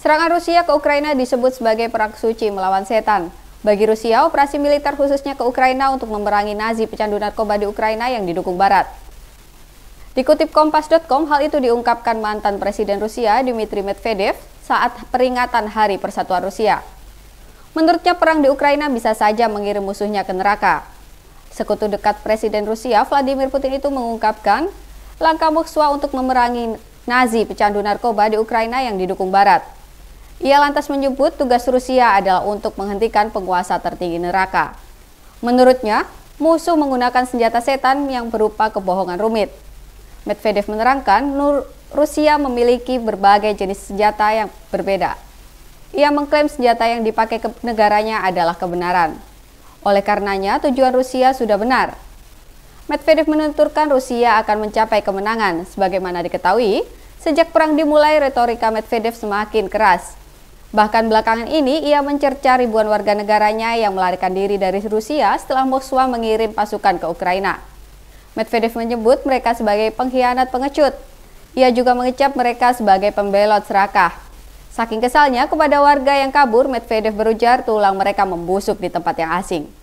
Serangan Rusia ke Ukraina disebut sebagai perang suci melawan setan. Bagi Rusia, operasi militer khususnya ke Ukraina untuk memerangi Nazi pecandu narkoba di Ukraina yang didukung Barat. Dikutip Kompas.com, hal itu diungkapkan mantan Presiden Rusia Dmitry Medvedev saat peringatan Hari Persatuan Rusia. Menurutnya perang di Ukraina bisa saja mengirim musuhnya ke neraka. Sekutu dekat Presiden Rusia Vladimir Putin itu mengungkapkan langkah musuh untuk memerangi Nazi pecandu narkoba di Ukraina yang didukung Barat. Ia lantas menyebut tugas Rusia adalah untuk menghentikan penguasa tertinggi neraka. Menurutnya, musuh menggunakan senjata setan yang berupa kebohongan rumit. Medvedev menerangkan, Rusia memiliki berbagai jenis senjata yang berbeda. Ia mengklaim senjata yang dipakai ke negaranya adalah kebenaran. Oleh karenanya, tujuan Rusia sudah benar. Medvedev menunturkan Rusia akan mencapai kemenangan. Sebagaimana diketahui, sejak perang dimulai, retorika Medvedev semakin keras. Bahkan belakangan ini ia mencerca ribuan warga negaranya yang melarikan diri dari Rusia setelah Moskwa mengirim pasukan ke Ukraina. Medvedev menyebut mereka sebagai pengkhianat pengecut. Ia juga mengecap mereka sebagai pembelot serakah. Saking kesalnya kepada warga yang kabur, Medvedev berujar tulang mereka membusuk di tempat yang asing.